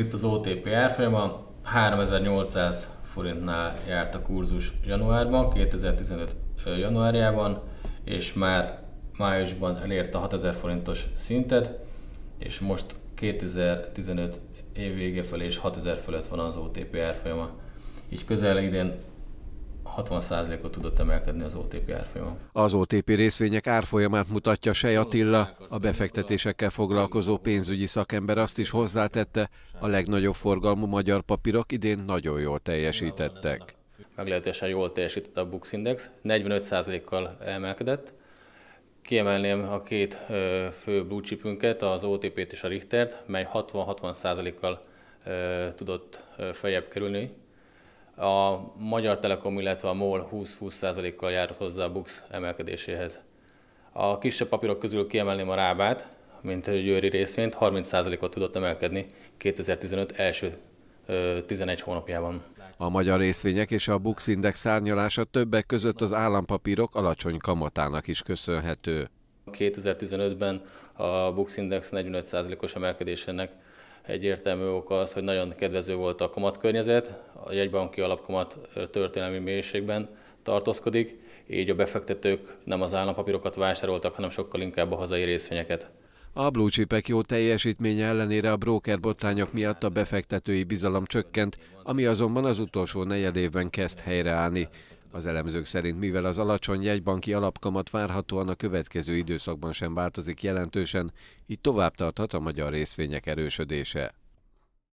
Itt az OTP árfolyama 3800 forintnál járt a kurzus januárban, 2015 januárjában, és már májusban elérte a 6000 forintos szintet, és most 2015 év vége felé és 6000 fölött van az OTP árfolyama. Így közel idén 60%-ot tudott emelkedni az OTP árfolyama. Az OTP részvények árfolyamát mutatja Sej Attila, a befektetésekkel foglalkozó pénzügyi szakember azt is hozzátette, a legnagyobb forgalmú magyar papírok idén nagyon jól teljesítettek. Meglehetősen jól teljesített a Bux Index, 45%-kal emelkedett. Kiemelném a két fő blue chipünket, az OTP-t és a Richtert, mely 60-60%-kal tudott feljebb kerülni a Magyar Telekom, illetve a MOL 20-20%-kal járt hozzá a BUX emelkedéséhez. A kisebb papírok közül kiemelném a Rábát, mint a győri részvényt, 30%-ot tudott emelkedni 2015 első 11 hónapjában. A magyar részvények és a Bux Index szárnyalása többek között az állampapírok alacsony kamatának is köszönhető. 2015-ben a Bux Index 45%-os emelkedésének egyértelmű ok az, hogy nagyon kedvező volt a kamatkörnyezet, a jegybanki alapkomat történelmi mélységben tartózkodik, így a befektetők nem az állampapírokat vásároltak, hanem sokkal inkább a hazai részvényeket. A blue jó teljesítménye ellenére a broker botrányok miatt a befektetői bizalom csökkent, ami azonban az utolsó negyed évben kezd helyreállni. Az elemzők szerint, mivel az alacsony jegybanki alapkamat várhatóan a következő időszakban sem változik jelentősen, így tovább tarthat a magyar részvények erősödése.